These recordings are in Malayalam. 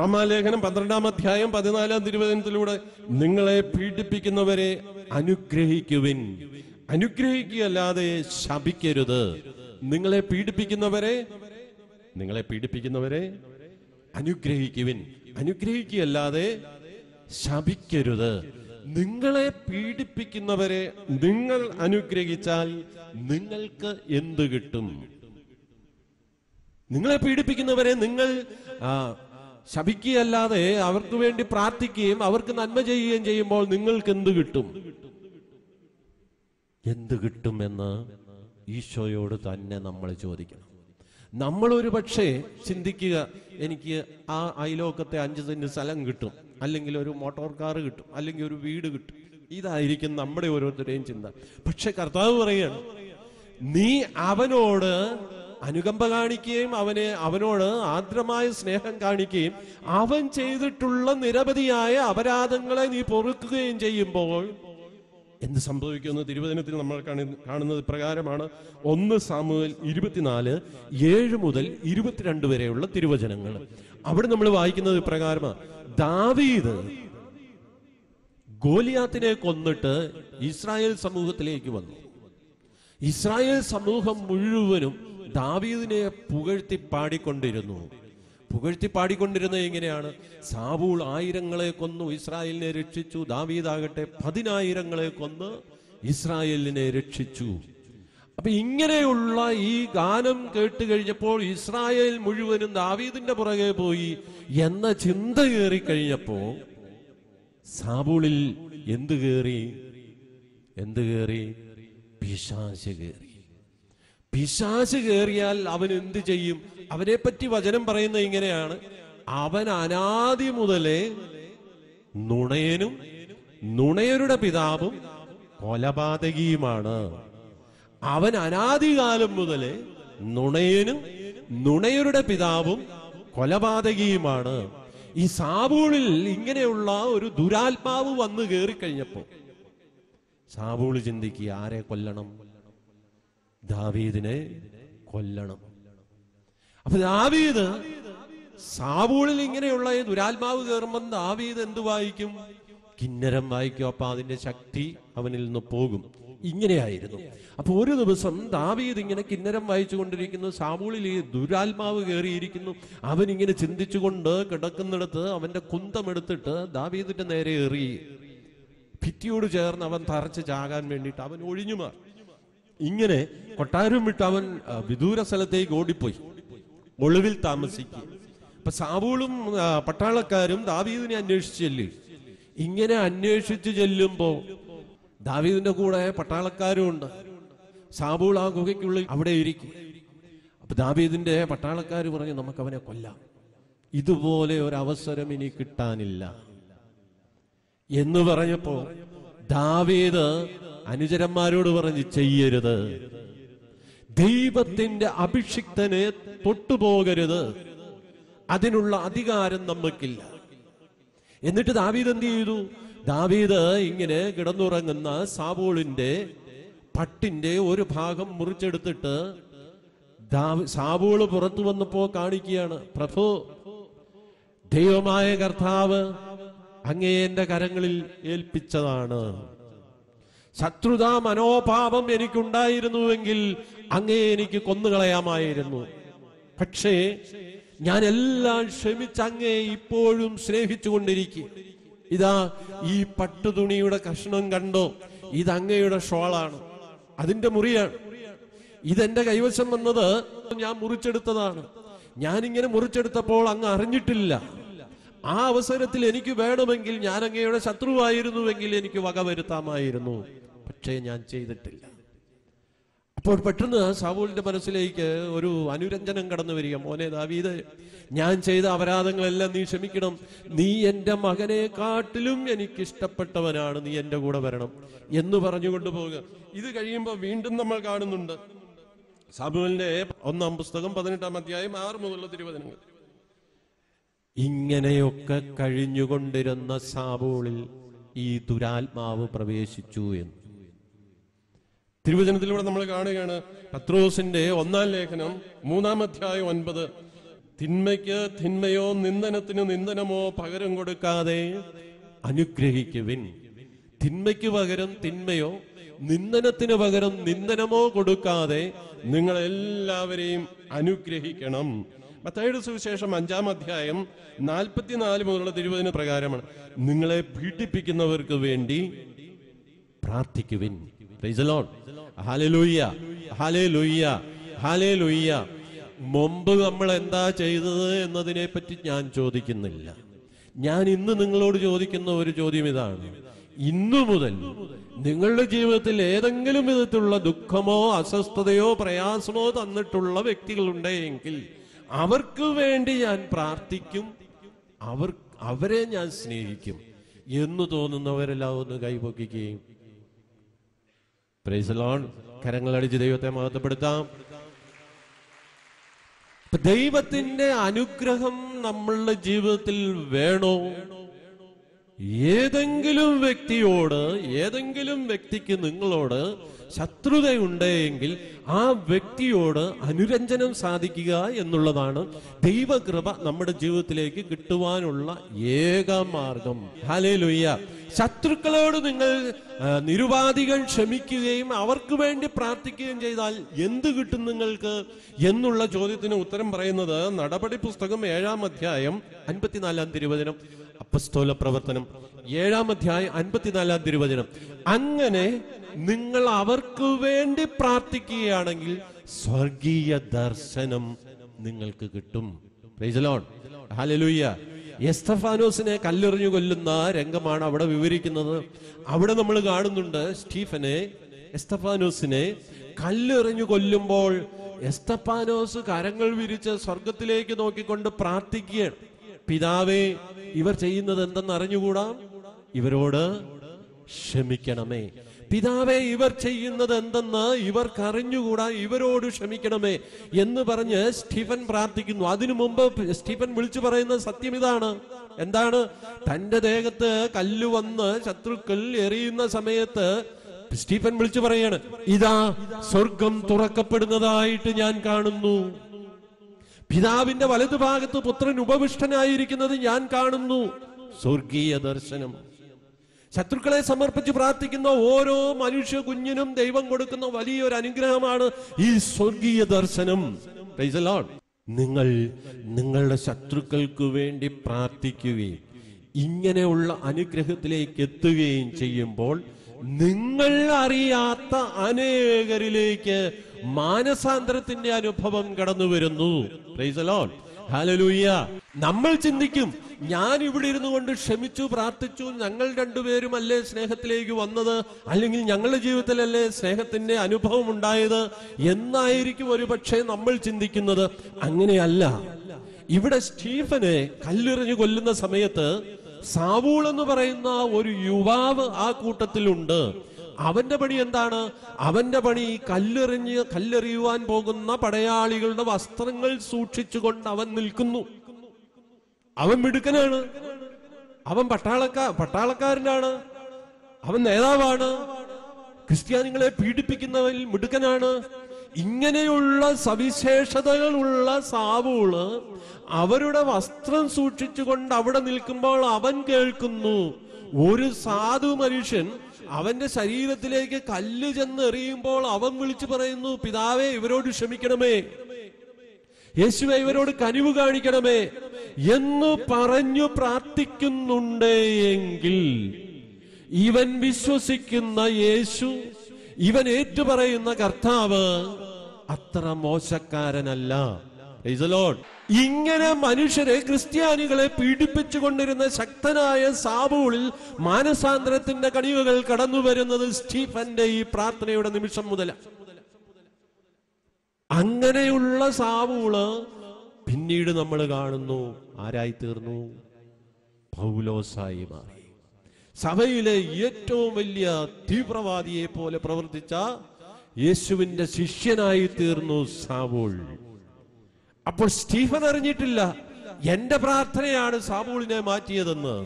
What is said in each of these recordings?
റമാലേഖനം പന്ത്രണ്ടാം അധ്യായം പതിനാലാം തിരുവചനത്തിലൂടെ നിങ്ങളെ പീഡിപ്പിക്കുന്നവരെ അനുഗ്രഹിക്കുവിൻ അനുഗ്രഹിക്കുകയല്ലാതെ ശപിക്കരുത് നിങ്ങളെ പീഡിപ്പിക്കുന്നവരെ നിങ്ങളെ പീഡിപ്പിക്കുന്നവരെ അനുഗ്രഹിക്കുവിൻ അനുഗ്രഹിക്കുകയല്ലാതെ ശപിക്കരുത് നിങ്ങളെ പീഡിപ്പിക്കുന്നവരെ നിങ്ങൾ അനുഗ്രഹിച്ചാൽ നിങ്ങൾക്ക് എന്ത് കിട്ടും നിങ്ങളെ പീഡിപ്പിക്കുന്നവരെ നിങ്ങൾ ശപിക്കുകയല്ലാതെ അവർക്ക് വേണ്ടി പ്രാർത്ഥിക്കുകയും അവർക്ക് നന്മ ചെയ്യുകയും ചെയ്യുമ്പോൾ നിങ്ങൾക്ക് എന്ത് കിട്ടും എന്ത് കിട്ടുമെന്ന് ഈശോയോട് തന്നെ നമ്മൾ ചോദിക്കണം നമ്മൾ ഒരു പക്ഷേ ചിന്തിക്കുക എനിക്ക് ആ അയലോക്കത്തെ അഞ്ച് സെന്റ് സ്ഥലം കിട്ടും അല്ലെങ്കിൽ ഒരു മോട്ടോർ കാർ കിട്ടും അല്ലെങ്കിൽ ഒരു വീട് കിട്ടും ഇതായിരിക്കും നമ്മുടെ ഓരോരുത്തരുടെയും ചിന്ത പക്ഷെ കർത്താവ് പറയുകയാണ് നീ അവനോട് അനുകമ്പ കാണിക്കുകയും അവനെ അവനോട് ആർദ്രമായ സ്നേഹം കാണിക്കുകയും അവൻ ചെയ്തിട്ടുള്ള നിരവധിയായ അപരാധങ്ങളെ നീ പൊറുക്കുകയും ചെയ്യുമ്പോൾ എന്ത് സംഭവിക്കുന്നു തിരുവചനത്തിൽ നമ്മൾ കാണുന്നത് പ്രകാരമാണ് ഒന്ന് സാമുവൽ ഇരുപത്തിനാല് ഏഴ് മുതൽ ഇരുപത്തിരണ്ട് വരെയുള്ള തിരുവചനങ്ങൾ അവിടെ നമ്മൾ വായിക്കുന്നത് പ്രകാരമാണ് ദാവീദ് ഗോലിയാത്തിനെ കൊന്നിട്ട് ഇസ്രായേൽ സമൂഹത്തിലേക്ക് വന്നു ഇസ്രായേൽ സമൂഹം മുഴുവനും ദാവീദിനെ പുകഴ്ത്തി പാടിക്കൊണ്ടിരുന്നു പുകഴ്ത്തി പാടിക്കൊണ്ടിരുന്നത് എങ്ങനെയാണ് സാബൂൾ ആയിരങ്ങളെ കൊന്നു ഇസ്രായേലിനെ രക്ഷിച്ചു ദാവീദാകട്ടെ പതിനായിരങ്ങളെ കൊന്ന് ഇസ്രായേലിനെ രക്ഷിച്ചു അപ്പൊ ഇങ്ങനെയുള്ള ഈ ഗാനം കേട്ട് കഴിഞ്ഞപ്പോൾ ഇസ്രായേൽ മുഴുവനും ദാവീദിന്റെ പുറകെ പോയി എന്ന ചിന്ത കയറി കഴിഞ്ഞപ്പോ സാബൂളിൽ എന്ത് കയറി എന്ത് കയറി പിശാശ് കയറി പിശാച് കയറിയാൽ അവൻ എന്ത് ചെയ്യും അവനെ പറ്റി വചനം പറയുന്നത് ഇങ്ങനെയാണ് അവൻ അനാദി മുതലേ നുണയനും നുണയരുടെ പിതാവും കൊലപാതകിയുമാണ് അവൻ അനാദികാലം മുതലേ നുണയനും നുണയരുടെ പിതാവും കൊലപാതകിയുമാണ് ഈ സാബൂളിൽ ഇങ്ങനെയുള്ള ഒരു ദുരാത്മാവ് വന്നു കയറി കഴിഞ്ഞപ്പോ സാബൂള് ചിന്തിക്കുക ആരെ കൊല്ലണം ദാവീദിനെ കൊല്ലണം അപ്പൊ ദാവീദ് സാവൂളിൽ ഇങ്ങനെയുള്ള ഈ ദുരാത്മാവ് കയറുമ്പം ദാവീദ് എന്ത് വായിക്കും കിന്നരം വായിക്കും അപ്പൊ അതിന്റെ ശക്തി അവനിൽ നിന്ന് പോകും ഇങ്ങനെയായിരുന്നു അപ്പൊ ഒരു ദിവസം ദാവീദ് ഇങ്ങനെ കിന്നരം വായിച്ചു കൊണ്ടിരിക്കുന്നു സാവൂളിൽ ഈ ദുരാത്മാവ് കയറിയിരിക്കുന്നു അവൻ ഇങ്ങനെ ചിന്തിച്ചുകൊണ്ട് കിടക്കുന്നിടത്ത് അവന്റെ കുന്തം എടുത്തിട്ട് ദാവീദിന്റെ നേരെ എറി ഭിത്തിയോട് ചേർന്ന് അവൻ തറച്ച് ചാകാൻ വേണ്ടിയിട്ട് അവൻ ഒഴിഞ്ഞു മാറി ഇങ്ങനെ കൊട്ടാരം വിട്ട് അവൻ വിദൂര സ്ഥലത്തേക്ക് ഓടിപ്പോയി ഒളിവിൽ താമസിക്കും അപ്പൊ സാബൂളും പട്ടാളക്കാരും ദാവീദിനെ അന്വേഷിച്ച് ചെല്ലി ഇങ്ങനെ അന്വേഷിച്ച് ചെല്ലുമ്പോ ദാവീദിന്റെ കൂടെ പട്ടാളക്കാരും ഉണ്ട് സാബൂൾ ആ ഗുഹയ്ക്കുള്ളിൽ അവിടെ ഇരിക്കും അപ്പൊ ദാവീദിന്റെ പട്ടാളക്കാർ പറഞ്ഞു നമുക്ക് അവനെ കൊല്ലാം ഇതുപോലെ ഒരു അവസരം ഇനി കിട്ടാനില്ല എന്ന് പറഞ്ഞപ്പോ ദാവീദ് അനുചരന്മാരോട് പറഞ്ഞ് ചെയ്യരുത് ദൈവത്തിന്റെ അഭിഷിക്തനെ തൊട്ടുപോകരുത് അതിനുള്ള അധികാരം നമുക്കില്ല എന്നിട്ട് ദാവീദ് എന്ത് ചെയ്തു ദാവീദ് ഇങ്ങനെ കിടന്നുറങ്ങുന്ന സാബോളിന്റെ പട്ടിന്റെ ഒരു ഭാഗം മുറിച്ചെടുത്തിട്ട് സാബോള് പുറത്തു വന്നപ്പോ കാണിക്കുകയാണ് പ്രഭു ദൈവമായ കർത്താവ് അങ്ങേ എന്റെ കരങ്ങളിൽ ഏൽപ്പിച്ചതാണ് ശത്രുതാ മനോഭാവം എനിക്കുണ്ടായിരുന്നുവെങ്കിൽ അങ്ങേ എനിക്ക് കൊന്നുകളയാമായിരുന്നു പക്ഷേ ഞാൻ എല്ലാം ക്ഷമിച്ച് അങ്ങേ ഇപ്പോഴും സ്നേഹിച്ചുകൊണ്ടിരിക്കും ഇതാ ഈ പട്ടുതുണിയുടെ കഷ്ണം കണ്ടോ ഇത് അങ്ങയുടെ ഷോളാണ് അതിന്റെ മുറിയാണ് ഇതെന്റെ കൈവശം വന്നത് ഞാൻ മുറിച്ചെടുത്തതാണ് ഞാനിങ്ങനെ മുറിച്ചെടുത്തപ്പോൾ അങ്ങ് അറിഞ്ഞിട്ടില്ല ആ അവസരത്തിൽ എനിക്ക് വേണമെങ്കിൽ ഞാൻ അങ്ങയുടെ ശത്രുവായിരുന്നുവെങ്കിൽ എനിക്ക് വക വരുത്താമായിരുന്നു പക്ഷേ ഞാൻ ചെയ്തിട്ടില്ല അപ്പോൾ പെട്ടെന്ന് സാവൂലിന്റെ മനസ്സിലേക്ക് ഒരു അനുരഞ്ജനം കടന്നു വരിക മോനെ ദാവീദ് ഞാൻ ചെയ്ത അപരാധങ്ങളെല്ലാം നീ ക്ഷമിക്കണം നീ എൻ്റെ മകനെ കാട്ടിലും എനിക്ക് ഇഷ്ടപ്പെട്ടവനാണ് നീ എൻ്റെ കൂടെ വരണം എന്ന് പറഞ്ഞുകൊണ്ട് പോവുക ഇത് കഴിയുമ്പോൾ വീണ്ടും നമ്മൾ കാണുന്നുണ്ട് സാബുവിന്റെ ഒന്നാം പുസ്തകം പതിനെട്ടാം അധ്യായം ആറ് മുതലുള്ള തിരുവചനങ്ങൾ ഇങ്ങനെയൊക്കെ കഴിഞ്ഞുകൊണ്ടിരുന്ന സാബുളിൽ ഈ ദുരാത്മാവ് പ്രവേശിച്ചു എന്ന് തിരുവചനത്തിലൂടെ നമ്മൾ കാണുകയാണ് പത്രോസിന്റെ ഒന്നാം ലേഖനം മൂന്നാം അധ്യായം ഒൻപത് തിന്മയ്ക്ക് തിന്മയോ നിന്ദനത്തിന് നിന്ദനമോ പകരം കൊടുക്കാതെ അനുഗ്രഹിക്കുവിൻ തിന്മയ്ക്ക് പകരം തിന്മയോ നിന്ദനത്തിന് പകരം നിന്ദനമോ കൊടുക്കാതെ നിങ്ങൾ എല്ലാവരെയും അനുഗ്രഹിക്കണം മത്തായുടെ സുവിശേഷം അഞ്ചാം അധ്യായം നാൽപ്പത്തിനാല് മുതലുള്ള തിരുവതിന് പ്രകാരമാണ് നിങ്ങളെ പീഡിപ്പിക്കുന്നവർക്ക് വേണ്ടി പ്രാർത്ഥിക്കുവിൻ മുമ്പ് നമ്മൾ എന്താ ചെയ്തത് എന്നതിനെ പറ്റി ഞാൻ ചോദിക്കുന്നില്ല ഞാൻ ഇന്ന് നിങ്ങളോട് ചോദിക്കുന്ന ഒരു ചോദ്യം ഇതാണ് ഇന്നു മുതൽ നിങ്ങളുടെ ജീവിതത്തിൽ ഏതെങ്കിലും വിധത്തിലുള്ള ദുഃഖമോ അസ്വസ്ഥതയോ പ്രയാസമോ തന്നിട്ടുള്ള വ്യക്തികളുണ്ടെങ്കിൽ അവർക്ക് വേണ്ടി ഞാൻ പ്രാർത്ഥിക്കും അവർ അവരെ ഞാൻ സ്നേഹിക്കും എന്ന് തോന്നുന്നവരെല്ലാം ഒന്ന് കൈപൊക്കുകയും പ്രൈസ് ലോൺ കരങ്ങളടിച്ച് ദൈവത്തെ മഹത്വപ്പെടുത്താം ദൈവത്തിന്റെ അനുഗ്രഹം നമ്മളുടെ ജീവിതത്തിൽ വേണോ ഏതെങ്കിലും വ്യക്തിയോട് ഏതെങ്കിലും വ്യക്തിക്ക് നിങ്ങളോട് ശത്രുതയുണ്ടെങ്കിൽ ആ വ്യക്തിയോട് അനുരഞ്ജനം സാധിക്കുക എന്നുള്ളതാണ് ദൈവകൃപ നമ്മുടെ ജീവിതത്തിലേക്ക് കിട്ടുവാനുള്ള ഏക മാർഗം ഹലേ ശത്രുക്കളോട് നിങ്ങൾ നിരുപാധികൾ ക്ഷമിക്കുകയും അവർക്ക് വേണ്ടി പ്രാർത്ഥിക്കുകയും ചെയ്താൽ എന്ത് കിട്ടും നിങ്ങൾക്ക് എന്നുള്ള ചോദ്യത്തിന് ഉത്തരം പറയുന്നത് നടപടി പുസ്തകം ഏഴാം അധ്യായം അൻപത്തിനാലാം തിരുവചനം അപ്പസ്തോല പ്രവർത്തനം ഏഴാം അധ്യായം അൻപത്തിനാലാം തിരുവചനം അങ്ങനെ നിങ്ങൾ അവർക്ക് വേണ്ടി പ്രാർത്ഥിക്കുകയാണെങ്കിൽ സ്വർഗീയ ദർശനം നിങ്ങൾക്ക് കിട്ടും ഹാലലൂയ്യ എസ്തഫാനോസിനെ കല്ലെറിഞ്ഞു കൊല്ലുന്ന രംഗമാണ് അവിടെ വിവരിക്കുന്നത് അവിടെ നമ്മൾ കാണുന്നുണ്ട് സ്റ്റീഫനെ എസ്തഫാനോസിനെ കല്ലെറിഞ്ഞു കൊല്ലുമ്പോൾ എസ്തഫാനോസ് കരങ്ങൾ വിരിച്ച് സ്വർഗത്തിലേക്ക് നോക്കിക്കൊണ്ട് പ്രാർത്ഥിക്കുകയാണ് പിതാവേ ഇവർ ചെയ്യുന്നത് എന്തെന്ന് അറിഞ്ഞുകൂടാ ഇവരോട് ക്ഷമിക്കണമേ പിതാവെ ഇവർ ചെയ്യുന്നത് എന്തെന്ന് ഇവർക്ക് അറിഞ്ഞുകൂടാ ഇവരോട് ക്ഷമിക്കണമേ എന്ന് പറഞ്ഞ് സ്റ്റീഫൻ പ്രാർത്ഥിക്കുന്നു അതിനു മുമ്പ് സ്റ്റീഫൻ വിളിച്ചു പറയുന്ന സത്യം ഇതാണ് എന്താണ് തന്റെ ദേഹത്ത് കല്ലു വന്ന് ശത്രുക്കൾ എറിയുന്ന സമയത്ത് സ്റ്റീഫൻ വിളിച്ചു പറയാണ് ഇതാ സ്വർഗം തുറക്കപ്പെടുന്നതായിട്ട് ഞാൻ കാണുന്നു പിതാവിന്റെ വലതുഭാഗത്ത് പുത്രൻ ഉപവിഷ്ടനായിരിക്കുന്നത് ഞാൻ കാണുന്നു സ്വർഗീയ ദർശനം ശത്രുക്കളെ സമർപ്പിച്ച് പ്രാർത്ഥിക്കുന്ന ഓരോ മനുഷ്യ കുഞ്ഞിനും ദൈവം കൊടുക്കുന്ന വലിയൊരു അനുഗ്രഹമാണ് ഈ സ്വർഗീയ ദർശനം നിങ്ങൾ നിങ്ങളുടെ ശത്രുക്കൾക്ക് വേണ്ടി പ്രാർത്ഥിക്കുകയും ഇങ്ങനെയുള്ള അനുഗ്രഹത്തിലേക്ക് എത്തുകയും ചെയ്യുമ്പോൾ നിങ്ങൾ അറിയാത്ത അനേകരിലേക്ക് മാനസാന്തരത്തിന്റെ അനുഭവം കടന്നു വരുന്നു നമ്മൾ ചിന്തിക്കും ഞാൻ ഇവിടെ ഇരുന്നു കൊണ്ട് ക്ഷമിച്ചു പ്രാർത്ഥിച്ചു ഞങ്ങൾ രണ്ടുപേരും അല്ലേ സ്നേഹത്തിലേക്ക് വന്നത് അല്ലെങ്കിൽ ഞങ്ങളുടെ ജീവിതത്തിലല്ലേ സ്നേഹത്തിന്റെ അനുഭവം ഉണ്ടായത് എന്നായിരിക്കും ഒരു പക്ഷേ നമ്മൾ ചിന്തിക്കുന്നത് അങ്ങനെയല്ല ഇവിടെ സ്റ്റീഫനെ കല്ലെറിഞ്ഞു കൊല്ലുന്ന സമയത്ത് സാവൂൾ എന്ന് പറയുന്ന ഒരു യുവാവ് ആ കൂട്ടത്തിലുണ്ട് അവന്റെ പണി എന്താണ് അവന്റെ പണി കല്ലെറിഞ്ഞ് കല്ലെറിയുവാൻ പോകുന്ന പടയാളികളുടെ വസ്ത്രങ്ങൾ സൂക്ഷിച്ചുകൊണ്ട് അവൻ നിൽക്കുന്നു അവൻ മിടുക്കനാണ് അവൻ പട്ടാളക്കാ പട്ടാളക്കാരനാണ് അവൻ നേതാവാണ് ക്രിസ്ത്യാനികളെ പീഡിപ്പിക്കുന്നവൻ മിടുക്കനാണ് ഇങ്ങനെയുള്ള സവിശേഷതകളുള്ള സാവൂള് അവരുടെ വസ്ത്രം സൂക്ഷിച്ചുകൊണ്ട് അവിടെ നിൽക്കുമ്പോൾ അവൻ കേൾക്കുന്നു ഒരു സാധു മനുഷ്യൻ അവന്റെ ശരീരത്തിലേക്ക് കല്ല് ചെന്ന് എറിയുമ്പോൾ അവൻ വിളിച്ചു പറയുന്നു പിതാവേ ഇവരോട് ക്ഷമിക്കണമേ യേശുവെ ഇവരോട് കനിവ് കാണിക്കണമേ എന്ന് പറഞ്ഞു പ്രാർത്ഥിക്കുന്നുണ്ടെങ്കിൽ എങ്കിൽ ഇവൻ വിശ്വസിക്കുന്ന യേശു ഇവൻ ഏറ്റുപറയുന്ന കർത്താവ് അത്ര മോശക്കാരനല്ല ഇങ്ങനെ മനുഷ്യരെ ക്രിസ്ത്യാനികളെ പീഡിപ്പിച്ചുകൊണ്ടിരുന്ന ശക്തനായ സാബുളിൽ മാനസാന്തരത്തിന്റെ കണികകൾ കടന്നു വരുന്നത് സ്റ്റീഫന്റെ ഈ പ്രാർത്ഥനയുടെ നിമിഷം മുതല അങ്ങനെയുള്ള സാബുള് പിന്നീട് നമ്മൾ കാണുന്നു ആരായി തീർന്നു പൗലോസായി മാറി സഭയിലെ ഏറ്റവും വലിയ തീവ്രവാദിയെ പോലെ പ്രവർത്തിച്ച യേശുവിന്റെ ശിഷ്യനായി തീർന്നു സാവൂൾ അപ്പോൾ സ്റ്റീഫൻ അറിഞ്ഞിട്ടില്ല എന്റെ പ്രാർത്ഥനയാണ് സാവൂളിനെ മാറ്റിയതെന്ന്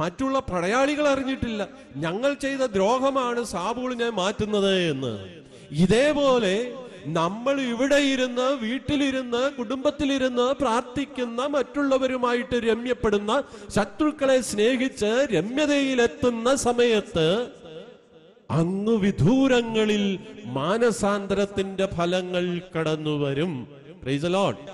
മറ്റുള്ള പടയാളികൾ അറിഞ്ഞിട്ടില്ല ഞങ്ങൾ ചെയ്ത ദ്രോഹമാണ് സാബൂളിനെ മാറ്റുന്നത് എന്ന് ഇതേപോലെ നമ്മൾ ഇവിടെ ഇരുന്ന് വീട്ടിലിരുന്ന് കുടുംബത്തിലിരുന്ന് പ്രാർത്ഥിക്കുന്ന മറ്റുള്ളവരുമായിട്ട് രമ്യപ്പെടുന്ന ശത്രുക്കളെ സ്നേഹിച്ച് രമ്യതയിലെത്തുന്ന സമയത്ത് അങ്ങ് വിദൂരങ്ങളിൽ മാനസാന്തരത്തിന്റെ ഫലങ്ങൾ കടന്നുവരും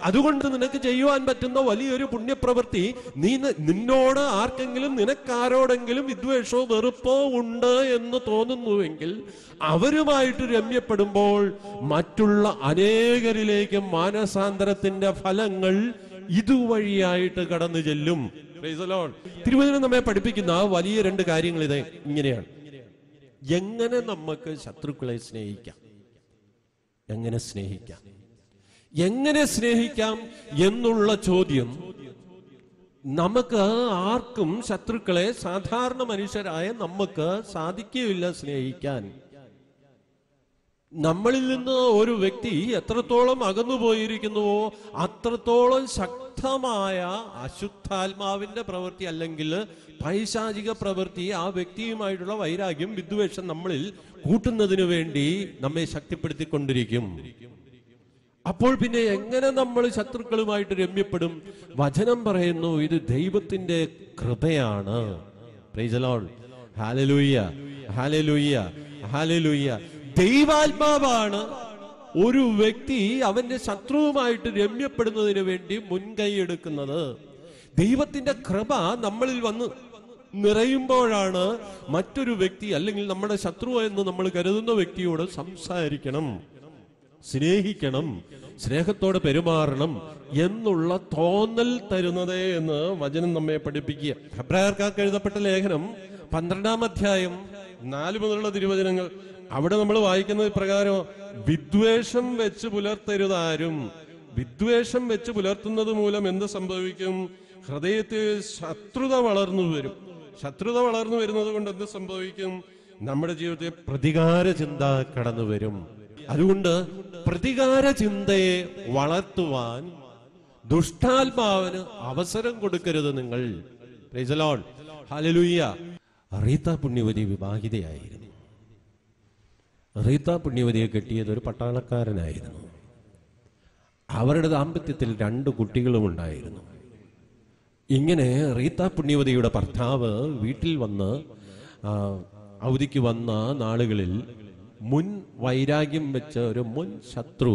അതുകൊണ്ട് നിനക്ക് ചെയ്യുവാൻ പറ്റുന്ന വലിയൊരു പുണ്യപ്രവൃത്തി നീ നിന്നോട് ആർക്കെങ്കിലും നിനക്കാരോടെങ്കിലും വിദ്വേഷോ വെറുപ്പോ ഉണ്ട് എന്ന് തോന്നുന്നുവെങ്കിൽ അവരുമായിട്ട് രമ്യപ്പെടുമ്പോൾ മറ്റുള്ള അനേകരിലേക്ക് മാനസാന്തരത്തിന്റെ ഫലങ്ങൾ ഇതുവഴിയായിട്ട് കടന്നു ചെല്ലും തിരുവനന്തപുരം നമ്മെ പഠിപ്പിക്കുന്ന വലിയ രണ്ട് കാര്യങ്ങൾ ഇത് ഇങ്ങനെയാണ് എങ്ങനെ നമുക്ക് ശത്രുക്കളെ സ്നേഹിക്കാം എങ്ങനെ സ്നേഹിക്കാം എങ്ങനെ സ്നേഹിക്കാം എന്നുള്ള ചോദ്യം നമുക്ക് ആർക്കും ശത്രുക്കളെ സാധാരണ മനുഷ്യരായ നമുക്ക് സാധിക്കുകയില്ല സ്നേഹിക്കാൻ നമ്മളിൽ നിന്ന് ഒരു വ്യക്തി എത്രത്തോളം പോയിരിക്കുന്നുവോ അത്രത്തോളം ശക്തമായ അശുദ്ധാത്മാവിന്റെ പ്രവൃത്തി അല്ലെങ്കിൽ പൈശാചിക പ്രവൃത്തി ആ വ്യക്തിയുമായിട്ടുള്ള വൈരാഗ്യം വിദ്വേഷം നമ്മളിൽ കൂട്ടുന്നതിന് വേണ്ടി നമ്മെ ശക്തിപ്പെടുത്തിക്കൊണ്ടിരിക്കും അപ്പോൾ പിന്നെ എങ്ങനെ നമ്മൾ ശത്രുക്കളുമായിട്ട് രമ്യപ്പെടും വചനം പറയുന്നു ഇത് ദൈവത്തിന്റെ കൃപയാണ് ദൈവാത്മാവാണ് ഒരു വ്യക്തി അവന്റെ ശത്രുവുമായിട്ട് രമ്യപ്പെടുന്നതിന് വേണ്ടി മുൻകൈ എടുക്കുന്നത് ദൈവത്തിന്റെ കൃപ നമ്മളിൽ വന്ന് നിറയുമ്പോഴാണ് മറ്റൊരു വ്യക്തി അല്ലെങ്കിൽ നമ്മുടെ ശത്രു എന്ന് നമ്മൾ കരുതുന്ന വ്യക്തിയോട് സംസാരിക്കണം സ്നേഹിക്കണം സ്നേഹത്തോടെ പെരുമാറണം എന്നുള്ള തോന്നൽ തരുന്നത് എന്ന് വചനം നമ്മെ പഠിപ്പിക്കുക ഹെബ്രായർക്കാർക്ക് എഴുതപ്പെട്ട ലേഖനം പന്ത്രണ്ടാം അധ്യായം നാല് മുതലുള്ള തിരുവചനങ്ങൾ അവിടെ നമ്മൾ വായിക്കുന്നത് പ്രകാരം വിദ്വേഷം വെച്ച് പുലർത്തരുതാരും വിദ്വേഷം വെച്ച് പുലർത്തുന്നത് മൂലം എന്ത് സംഭവിക്കും ഹൃദയത്തിൽ ശത്രുത വളർന്നു വരും ശത്രുത വളർന്നു വരുന്നത് കൊണ്ട് എന്ത് സംഭവിക്കും നമ്മുടെ ജീവിതത്തിൽ പ്രതികാര ചിന്ത കടന്നു വരും അതുകൊണ്ട് പ്രതികാര ചിന്തയെ വളർത്തുവാൻ ദുഷ്ടാത്മാവിന് അവസരം കൊടുക്കരുത് നിങ്ങൾ ഹലലുയ്യ റീത്ത പുണ്യവതി വിവാഹിതയായിരുന്നു റീത്ത പുണ്യവതിയെ കെട്ടിയത് ഒരു പട്ടാളക്കാരനായിരുന്നു അവരുടെ ദാമ്പത്യത്തിൽ രണ്ട് കുട്ടികളും ഉണ്ടായിരുന്നു ഇങ്ങനെ റീത്ത പുണ്യവതിയുടെ ഭർത്താവ് വീട്ടിൽ വന്ന് അവധിക്ക് വന്ന നാളുകളിൽ മുൻ വൈരാഗ്യം വെച്ച ഒരു മുൻ ശത്രു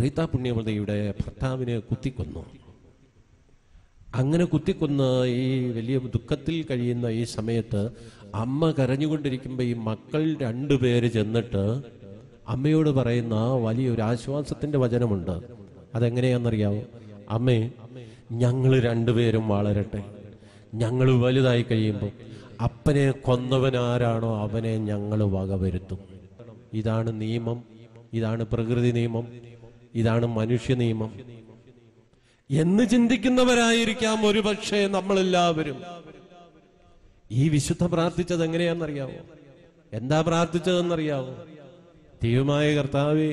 റീത പുണ്യവതയുടെ ഭർത്താവിനെ കുത്തിക്കൊന്നു അങ്ങനെ കുത്തിക്കൊന്ന് ഈ വലിയ ദുഃഖത്തിൽ കഴിയുന്ന ഈ സമയത്ത് അമ്മ കരഞ്ഞുകൊണ്ടിരിക്കുമ്പോൾ ഈ മക്കൾ രണ്ടുപേര് ചെന്നിട്ട് അമ്മയോട് പറയുന്ന വലിയൊരു ആശ്വാസത്തിന്റെ വചനമുണ്ട് അതെങ്ങനെയാണെന്നറിയാവോ അമ്മേ ഞങ്ങൾ രണ്ടുപേരും വളരട്ടെ ഞങ്ങൾ വലുതായി കഴിയുമ്പോൾ അപ്പനെ കൊന്നവനാരാണോ അവനെ ഞങ്ങൾ വകവരുത്തും ഇതാണ് നിയമം ഇതാണ് പ്രകൃതി നിയമം ഇതാണ് മനുഷ്യ നിയമം എന്ന് ചിന്തിക്കുന്നവരായിരിക്കാം പക്ഷേ നമ്മളെല്ലാവരും ഈ വിശുദ്ധ പ്രാർത്ഥിച്ചത് എങ്ങനെയാണെന്നറിയാവോ എന്താ പ്രാർത്ഥിച്ചതെന്നറിയാവോ ദൈവമായ കർത്താവേ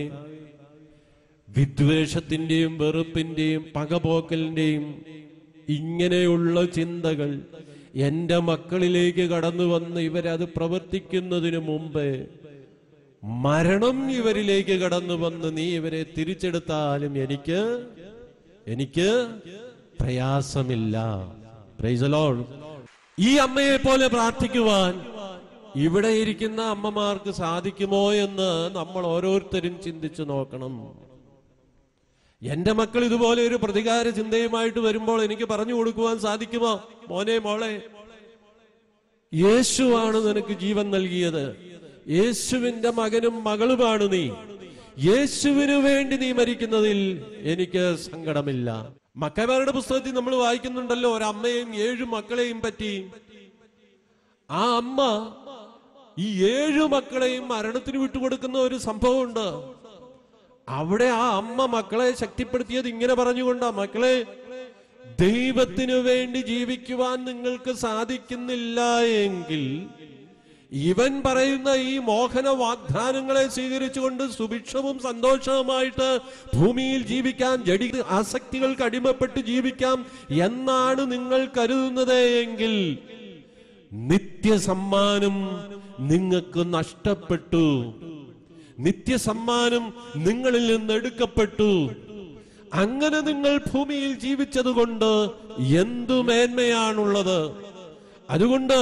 വിദ്വേഷത്തിന്റെയും വെറുപ്പിന്റെയും പകപോക്കലിന്റെയും ഇങ്ങനെയുള്ള ചിന്തകൾ എൻ്റെ മക്കളിലേക്ക് കടന്നു വന്ന് ഇവരത് പ്രവർത്തിക്കുന്നതിന് മുമ്പ് മരണം ഇവരിലേക്ക് കടന്നു വന്ന് നീ ഇവരെ തിരിച്ചെടുത്താലും എനിക്ക് എനിക്ക് പ്രയാസമില്ല ഈ അമ്മയെ പോലെ പ്രാർത്ഥിക്കുവാൻ ഇവിടെ ഇരിക്കുന്ന അമ്മമാർക്ക് സാധിക്കുമോ എന്ന് നമ്മൾ ഓരോരുത്തരും ചിന്തിച്ചു നോക്കണം എന്റെ മക്കൾ ഇതുപോലെ ഒരു പ്രതികാര ചിന്തയുമായിട്ട് വരുമ്പോൾ എനിക്ക് പറഞ്ഞു കൊടുക്കുവാൻ സാധിക്കുമോ മോനെ മോളെ യേശുവാണ് നിനക്ക് ജീവൻ നൽകിയത് യേശുവിന്റെ മകനും മകളുമാണ് നീ യേശുവിനു വേണ്ടി നീ മരിക്കുന്നതിൽ എനിക്ക് സങ്കടമില്ല മക്കമാരുടെ പുസ്തകത്തിൽ നമ്മൾ വായിക്കുന്നുണ്ടല്ലോ ഒരമ്മയും ഏഴു മക്കളെയും പറ്റി ആ അമ്മ ഈ ഏഴു മക്കളെയും മരണത്തിന് വിട്ടുകൊടുക്കുന്ന ഒരു സംഭവമുണ്ട് അവിടെ ആ അമ്മ മക്കളെ ശക്തിപ്പെടുത്തിയത് ഇങ്ങനെ പറഞ്ഞുകൊണ്ടാ മക്കളെ ദൈവത്തിനു വേണ്ടി ജീവിക്കുവാൻ നിങ്ങൾക്ക് സാധിക്കുന്നില്ല എങ്കിൽ ഇവൻ പറയുന്ന ഈ മോഹന വാഗ്ദാനങ്ങളെ സ്വീകരിച്ചുകൊണ്ട് സുഭിക്ഷവും സന്തോഷവുമായിട്ട് ഭൂമിയിൽ ജീവിക്കാൻ ജടി ആസക്തികൾക്ക് അടിമപ്പെട്ട് ജീവിക്കാം എന്നാണ് നിങ്ങൾ കരുതുന്നത് എങ്കിൽ നിത്യസമ്മാനം നിങ്ങൾക്ക് നഷ്ടപ്പെട്ടു നിത്യസമ്മാനം നിങ്ങളിൽ നിന്ന് എടുക്കപ്പെട്ടു അങ്ങനെ നിങ്ങൾ ഭൂമിയിൽ ജീവിച്ചതുകൊണ്ട് എന്തു മേന്മയാണുള്ളത് അതുകൊണ്ട്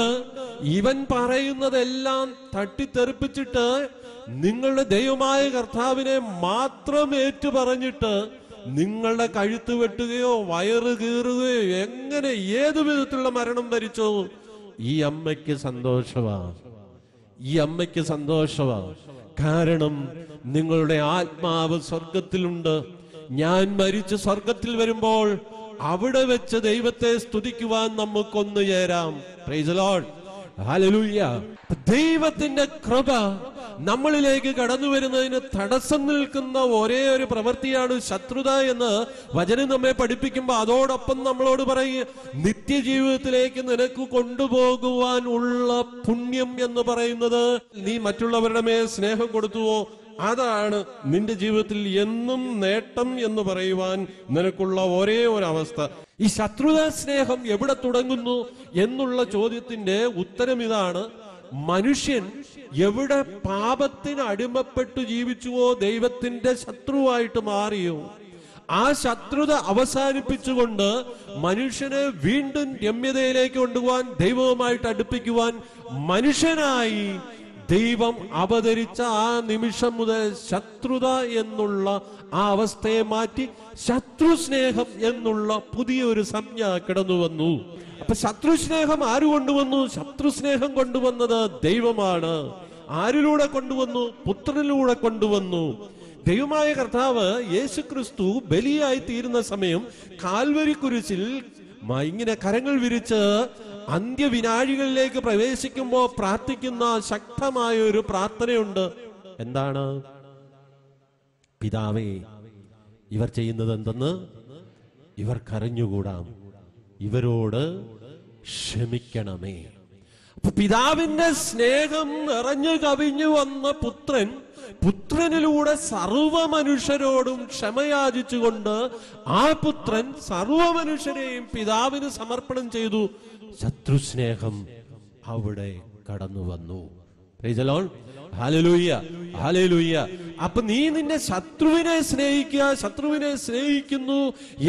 ഇവൻ പറയുന്നതെല്ലാം തട്ടിത്തെറിപ്പിച്ചിട്ട് നിങ്ങളുടെ ദൈവമായ കർത്താവിനെ മാത്രം ഏറ്റു പറഞ്ഞിട്ട് നിങ്ങളുടെ കഴുത്ത് വെട്ടുകയോ വയറ് കീറുകയോ എങ്ങനെ ഏതു വിധത്തിലുള്ള മരണം വരിച്ചോ ഈ അമ്മയ്ക്ക് സന്തോഷവാ ഈ അമ്മയ്ക്ക് സന്തോഷവാ കാരണം നിങ്ങളുടെ ആത്മാവ് സ്വർഗത്തിലുണ്ട് ഞാൻ മരിച്ച് സ്വർഗത്തിൽ വരുമ്പോൾ അവിടെ വെച്ച് ദൈവത്തെ സ്തുതിക്കുവാൻ നമുക്കൊന്നു ചേരാം ദൈവത്തിന്റെ കൃപ നമ്മളിലേക്ക് കടന്നു വരുന്നതിന് തടസ്സം നിൽക്കുന്ന ഒരേ ഒരു പ്രവൃത്തിയാണ് ശത്രുത എന്ന് വചനം നമ്മെ പഠിപ്പിക്കുമ്പോ അതോടൊപ്പം നമ്മളോട് പറയുക നിത്യജീവിതത്തിലേക്ക് നിനക്ക് കൊണ്ടുപോകുവാൻ ഉള്ള പുണ്യം എന്ന് പറയുന്നത് നീ മറ്റുള്ളവരുടെ മേൽ സ്നേഹം കൊടുത്തുവോ അതാണ് നിന്റെ ജീവിതത്തിൽ എന്നും നേട്ടം എന്ന് പറയുവാൻ നിനക്കുള്ള ഒരേ അവസ്ഥ ഈ ശത്രുതാ സ്നേഹം എവിടെ തുടങ്ങുന്നു എന്നുള്ള ചോദ്യത്തിന്റെ ഉത്തരം ഇതാണ് മനുഷ്യൻ എവിടെ പാപത്തിന് അടിമപ്പെട്ടു ജീവിച്ചുവോ ദൈവത്തിന്റെ ശത്രുവായിട്ട് മാറിയോ ആ ശത്രുത അവസാനിപ്പിച്ചുകൊണ്ട് മനുഷ്യനെ വീണ്ടും രമ്യതയിലേക്ക് കൊണ്ടുപോകാൻ ദൈവവുമായിട്ട് അടുപ്പിക്കുവാൻ മനുഷ്യനായി ദൈവം അവതരിച്ച ആ നിമിഷം മുതൽ ശത്രുത എന്നുള്ള ആ അവസ്ഥയെ മാറ്റി ശത്രു സ്നേഹം എന്നുള്ള പുതിയൊരു സംജ്ഞ കിടന്നു വന്നു അപ്പൊ ശത്രു സ്നേഹം ആര് കൊണ്ടുവന്നു ശത്രു സ്നേഹം കൊണ്ടുവന്നത് ദൈവമാണ് ആരിലൂടെ കൊണ്ടുവന്നു പുത്രനിലൂടെ കൊണ്ടുവന്നു ദൈവമായ കർത്താവ് യേശു ക്രിസ്തു ബലിയായി തീരുന്ന സമയം കാൽവരി കുരിശിൽ ഇങ്ങനെ കരങ്ങൾ വിരിച്ച് അന്ത്യവിനാഴികളിലേക്ക് പ്രവേശിക്കുമ്പോൾ പ്രാർത്ഥിക്കുന്ന ശക്തമായ ഒരു പ്രാർത്ഥനയുണ്ട് എന്താണ് പിതാവേ ഇവർ ചെയ്യുന്നത് എന്തെന്ന് ഇവർക്കറിഞ്ഞുകൂടാം ഇവരോട് ക്ഷമിക്കണമേ പിതാവിന്റെ സ്നേഹം നിറഞ്ഞു കവിഞ്ഞു വന്ന പുത്രൻ പുത്രനിലൂടെ സർവ മനുഷ്യരോടും ക്ഷമയാചിച്ചുകൊണ്ട് ആ പുത്രൻ സർവ മനുഷ്യരെയും പിതാവിന് സമർപ്പണം ചെയ്തു ശത്രുസ്നേഹം അവിടെ കടന്നു വന്നു അപ്പൊ നീ നിന്റെ ശത്രുവിനെ സ്നേഹിക്കുക ശത്രുവിനെ സ്നേഹിക്കുന്നു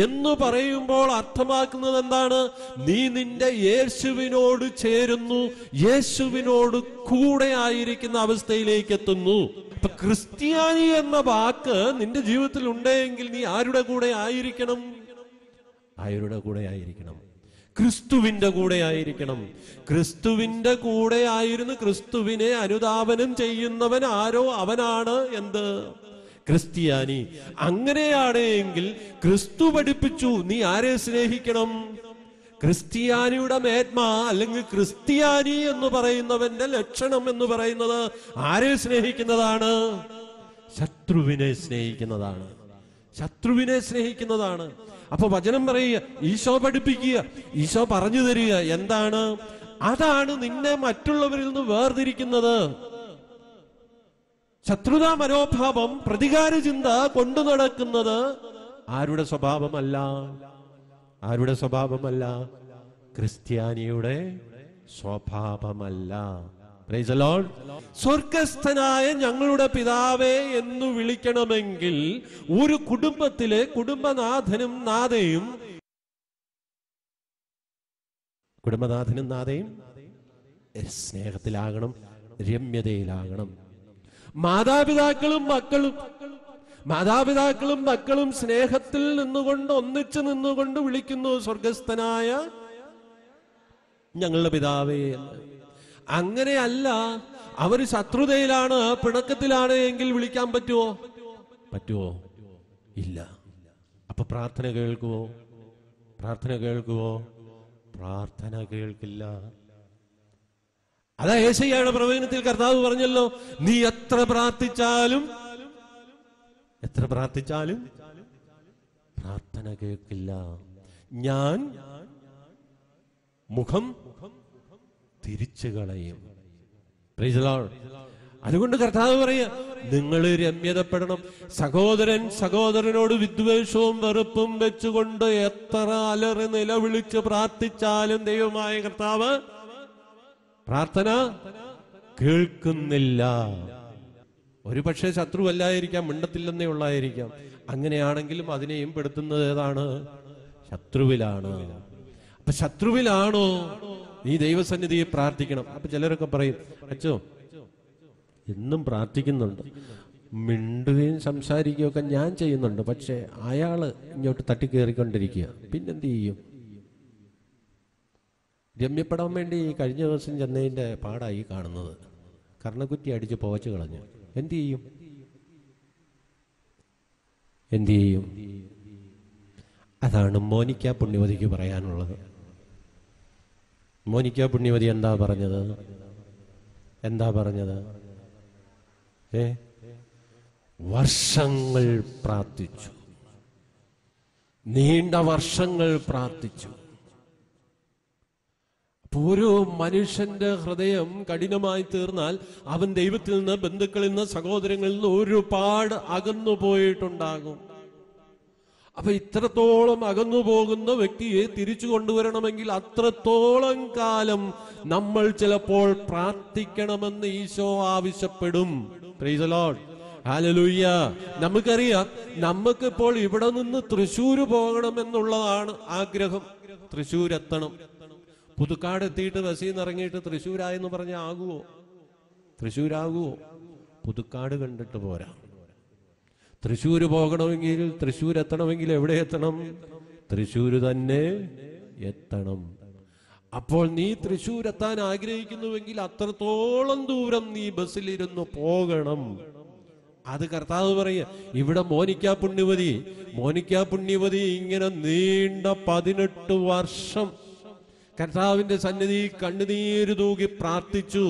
എന്ന് പറയുമ്പോൾ അർത്ഥമാക്കുന്നത് എന്താണ് നീ നിന്റെ യേശുവിനോട് ചേരുന്നു യേശുവിനോട് കൂടെ ആയിരിക്കുന്ന അവസ്ഥയിലേക്ക് എത്തുന്നു അപ്പൊ ക്രിസ്ത്യാനി എന്ന വാക്ക് നിന്റെ ജീവിതത്തിൽ ഉണ്ടെങ്കിൽ നീ ആരുടെ കൂടെ ആയിരിക്കണം ആരുടെ കൂടെ ആയിരിക്കണം ക്രിസ്തുവിന്റെ കൂടെ ആയിരിക്കണം ക്രിസ്തുവിന്റെ കൂടെ ആയിരുന്നു ക്രിസ്തുവിനെ അനുതാപനം ചെയ്യുന്നവൻ ആരോ അവനാണ് എന്ത് ക്രിസ്ത്യാനി അങ്ങനെയാണ് എങ്കിൽ ക്രിസ്തു പഠിപ്പിച്ചു നീ ആരെ സ്നേഹിക്കണം ക്രിസ്ത്യാനിയുടെ മേന്മ അല്ലെങ്കിൽ ക്രിസ്ത്യാനി എന്ന് പറയുന്നവന്റെ ലക്ഷണം എന്ന് പറയുന്നത് ആരെ സ്നേഹിക്കുന്നതാണ് ശത്രുവിനെ സ്നേഹിക്കുന്നതാണ് ശത്രുവിനെ സ്നേഹിക്കുന്നതാണ് അപ്പൊ വചനം പറയുക ഈശോ പഠിപ്പിക്കുക ഈശോ പറഞ്ഞു തരിക എന്താണ് അതാണ് നിന്നെ മറ്റുള്ളവരിൽ നിന്ന് വേർതിരിക്കുന്നത് ശത്രുതാ മനോഭാവം പ്രതികാര ചിന്ത കൊണ്ടു നടക്കുന്നത് ആരുടെ സ്വഭാവമല്ല ആരുടെ സ്വഭാവമല്ല ക്രിസ്ത്യാനിയുടെ സ്വഭാവമല്ല സ്വർഗസ്ഥനായ ഞങ്ങളുടെ പിതാവേ എന്നു വിളിക്കണമെങ്കിൽ ഒരു കുടുംബത്തിലെ കുടുംബനാഥനും നാഥയും കുടുംബനാഥനും നാഥയും സ്നേഹത്തിലാകണം രമ്യതയിലാകണം മാതാപിതാക്കളും മക്കളും മാതാപിതാക്കളും മക്കളും സ്നേഹത്തിൽ നിന്നുകൊണ്ട് ഒന്നിച്ചു നിന്നുകൊണ്ട് വിളിക്കുന്നു സ്വർഗസ്ഥനായ ഞങ്ങളുടെ പിതാവേ എന്ന് അങ്ങനെയല്ല അവര് ശത്രുതയിലാണ് പിണക്കത്തിലാണ് എങ്കിൽ വിളിക്കാൻ പറ്റുമോ പറ്റുമോ ഇല്ല അപ്പൊ പ്രാർത്ഥന കേൾക്കുവോ പ്രാർത്ഥന കേൾക്കുവോ പ്രാർത്ഥന കേൾക്കില്ല അതാ ഏശയ്യയുടെ പ്രവചനത്തിൽ കർത്താവ് പറഞ്ഞല്ലോ നീ എത്ര പ്രാർത്ഥിച്ചാലും എത്ര പ്രാർത്ഥിച്ചാലും പ്രാർത്ഥന കേൾക്കില്ല ഞാൻ മുഖം തിരിച്ചു കളയും അതുകൊണ്ട് കർത്താവ് പറയുക നിങ്ങൾ രമ്യതപ്പെടണം സഹോദരൻ സഹോദരനോട് വിദ്വേഷവും വെറുപ്പും വെച്ചുകൊണ്ട് എത്ര അലറി നിലവിളിച്ച് പ്രാർത്ഥിച്ചാലും ദൈവമായ കർത്താവ് പ്രാർത്ഥന കേൾക്കുന്നില്ല ഒരു പക്ഷേ അല്ലായിരിക്കാം മിണ്ടത്തില്ലെന്നേ ഉള്ളായിരിക്കാം അങ്ങനെയാണെങ്കിലും അതിനെയും പെടുത്തുന്നത് ഏതാണ് ശത്രുവിലാണ് അപ്പൊ ശത്രുവിലാണോ നീ ദൈവസന്നിധിയെ പ്രാർത്ഥിക്കണം അപ്പൊ ചിലരൊക്കെ പറയും അച്ഛോ എന്നും പ്രാർത്ഥിക്കുന്നുണ്ട് മിണ്ടുകയും സംസാരിക്കുകയൊക്കെ ഞാൻ ചെയ്യുന്നുണ്ട് പക്ഷേ അയാള് ഇങ്ങോട്ട് തട്ടിക്കേറിക്കൊണ്ടിരിക്കുക പിന്നെന്ത് ചെയ്യും രമ്യപ്പെടാൻ വേണ്ടി കഴിഞ്ഞ ദിവസം ചെന്നതിന്റെ പാടായി കാണുന്നത് കർണക്കുറ്റി അടിച്ച് പോവച്ച് കളഞ്ഞു എന്തു ചെയ്യും എന്തു ചെയ്യും അതാണ് മോനിക്ക പുണ്യവതിക്ക് പറയാനുള്ളത് മോനിക്ക പുണ്യവതി എന്താ പറഞ്ഞത് എന്താ പറഞ്ഞത് ഏ വർഷങ്ങൾ പ്രാർത്ഥിച്ചു നീണ്ട വർഷങ്ങൾ പ്രാർത്ഥിച്ചു ഓരോ മനുഷ്യന്റെ ഹൃദയം കഠിനമായി തീർന്നാൽ അവൻ ദൈവത്തിൽ നിന്ന് ബന്ധുക്കളിൽ നിന്ന് സഹോദരങ്ങളിൽ നിന്ന് ഒരുപാട് അകന്നു പോയിട്ടുണ്ടാകും അപ്പൊ ഇത്രത്തോളം അകന്നു പോകുന്ന വ്യക്തിയെ തിരിച്ചു കൊണ്ടുവരണമെങ്കിൽ അത്രത്തോളം കാലം നമ്മൾ ചിലപ്പോൾ പ്രാർത്ഥിക്കണമെന്ന് ഈശോ ആവശ്യപ്പെടും ഹാലലൂയ്യ നമുക്കറിയാം നമുക്ക് ഇപ്പോൾ ഇവിടെ നിന്ന് തൃശ്ശൂര് എന്നുള്ളതാണ് ആഗ്രഹം തൃശ്ശൂർ എത്തണം പുതുക്കാട് എത്തിയിട്ട് ബസ്സിൽ ഇറങ്ങിയിട്ട് തൃശ്ശൂരായെന്ന് പറഞ്ഞാൽ ആകുമോ പുതുക്കാട് കണ്ടിട്ട് പോരാ തൃശ്ശൂർ പോകണമെങ്കിൽ തൃശ്ശൂർ എത്തണമെങ്കിൽ എവിടെ എത്തണം തൃശ്ശൂർ തന്നെ എത്തണം അപ്പോൾ നീ തൃശ്ശൂർ എത്താൻ ആഗ്രഹിക്കുന്നുവെങ്കിൽ അത്രത്തോളം ദൂരം നീ ബസ്സിലിരുന്ന് പോകണം അത് കർത്താവ് പറയുക ഇവിടെ മോനിക്ക പുണ്യവതി മോനിക്ക പുണ്യവതി ഇങ്ങനെ നീണ്ട പതിനെട്ട് വർഷം കർത്താവിന്റെ സന്നിധി കണ്ണുനീര് തൂകി പ്രാർത്ഥിച്ചു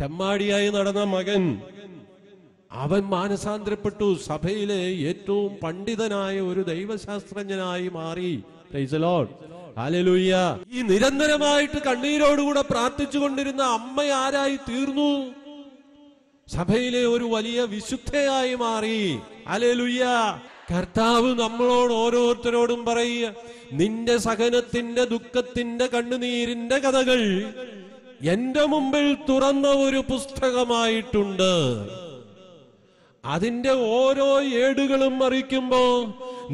തെമ്മാടിയായി നടന്ന മകൻ അവൻ മാനസാന്തരപ്പെട്ടു സഭയിലെ ഏറ്റവും പണ്ഡിതനായ ഒരു ദൈവശാസ്ത്രജ്ഞനായി മാറി ഈ നിരന്തരമായിട്ട് കണ്ണീരോടുകൂടെ പ്രാർത്ഥിച്ചു കൊണ്ടിരുന്ന അമ്മ ആരായി തീർന്നു സഭയിലെ ഒരു വലിയ വിശുദ്ധയായി മാറി അലേലുയ്യ കർത്താവ് നമ്മളോട് ഓരോരുത്തരോടും പറയുക നിന്റെ സഹനത്തിന്റെ ദുഃഖത്തിന്റെ കണ്ണുനീരിന്റെ കഥകൾ എന്റെ മുമ്പിൽ തുറന്ന ഒരു പുസ്തകമായിട്ടുണ്ട് അതിന്റെ ഓരോ ഏടുകളും അറിയിക്കുമ്പോ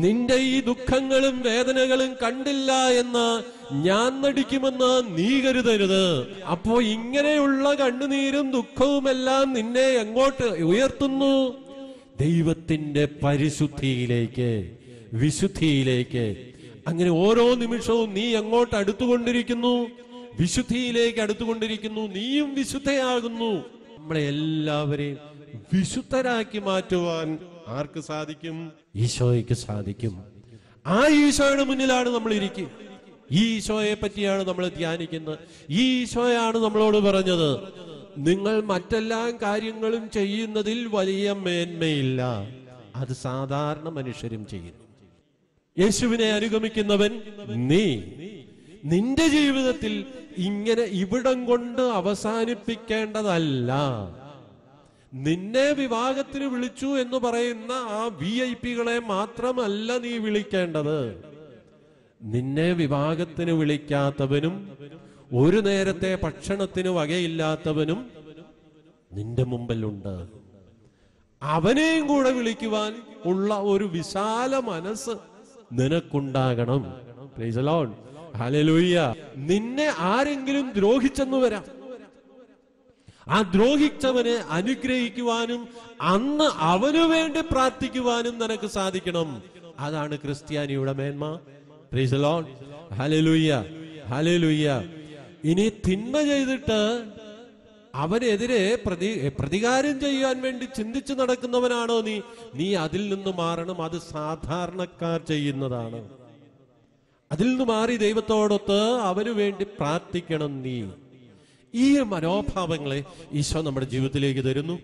നിന്റെ ഈ ദുഃഖങ്ങളും വേദനകളും കണ്ടില്ല എന്ന് ഞാൻ നടിക്കുമെന്ന് നീ കരുതരുത് അപ്പോ ഇങ്ങനെയുള്ള കണ്ണുനീരും ദുഃഖവുമെല്ലാം നിന്നെ എങ്ങോട്ട് ഉയർത്തുന്നു ദൈവത്തിന്റെ പരിശുദ്ധിയിലേക്ക് വിശുദ്ധിയിലേക്ക് അങ്ങനെ ഓരോ നിമിഷവും നീ എങ്ങോട്ട് അടുത്തുകൊണ്ടിരിക്കുന്നു വിശുദ്ധിയിലേക്ക് അടുത്തുകൊണ്ടിരിക്കുന്നു നീയും വിശുദ്ധയാകുന്നു നമ്മളെ എല്ലാവരെയും വിശുദ്ധരാക്കി മാറ്റുവാൻ ആർക്ക് സാധിക്കും ഈശോയ്ക്ക് സാധിക്കും ആ ഈശോയുടെ മുന്നിലാണ് നമ്മൾ ഇരിക്കുക ഈ ഈശോയെ പറ്റിയാണ് നമ്മൾ ധ്യാനിക്കുന്നത് ഈ ഈശോയാണ് നമ്മളോട് പറഞ്ഞത് നിങ്ങൾ മറ്റെല്ലാ കാര്യങ്ങളും ചെയ്യുന്നതിൽ വലിയ മേന്മയില്ല അത് സാധാരണ മനുഷ്യരും ചെയ്യുന്നു യേശുവിനെ അനുഗമിക്കുന്നവൻ നീ നിന്റെ ജീവിതത്തിൽ ഇങ്ങനെ ഇവിടം കൊണ്ട് അവസാനിപ്പിക്കേണ്ടതല്ല നിന്നെ വിവാഹത്തിന് വിളിച്ചു എന്ന് പറയുന്ന ആ വി ഐ പികളെ മാത്രമല്ല നീ വിളിക്കേണ്ടത് നിന്നെ വിവാഹത്തിന് വിളിക്കാത്തവനും ഒരു നേരത്തെ ഭക്ഷണത്തിന് വകയില്ലാത്തവനും നിന്റെ മുമ്പിലുണ്ട് അവനെയും കൂടെ വിളിക്കുവാൻ ഉള്ള ഒരു വിശാല മനസ്സ് നിനക്കുണ്ടാകണം നിന്നെ ആരെങ്കിലും ദ്രോഹിച്ചെന്നു വരാം ആ ദ്രോഹിച്ചവനെ അനുഗ്രഹിക്കുവാനും അന്ന് അവനു വേണ്ടി പ്രാർത്ഥിക്കുവാനും നിനക്ക് സാധിക്കണം അതാണ് ക്രിസ്ത്യാനിയുടെ മേന്മ ഹലലുയ്യ ഹലലുയ്യ ഇനി തിന്മ ചെയ്തിട്ട് അവനെതിരെ പ്രതി പ്രതികാരം ചെയ്യാൻ വേണ്ടി ചിന്തിച്ചു നടക്കുന്നവനാണോ നീ നീ അതിൽ നിന്ന് മാറണം അത് സാധാരണക്കാർ ചെയ്യുന്നതാണ് അതിൽ നിന്ന് മാറി ദൈവത്തോടൊത്ത് അവനു വേണ്ടി പ്രാർത്ഥിക്കണം നീ ഈ മനോഭാവങ്ങളെ ഈശോ നമ്മുടെ ജീവിതത്തിലേക്ക് തരുന്നു